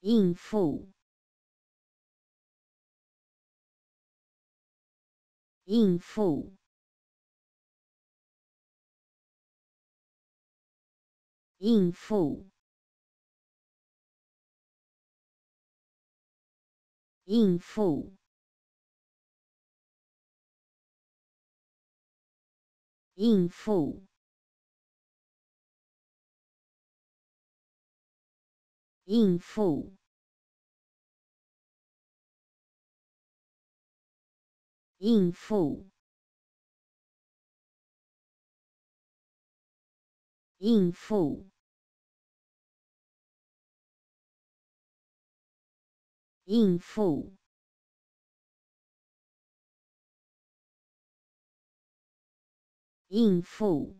应付，应付，应付，应付，应付。应付，应付，应付，应付，应付。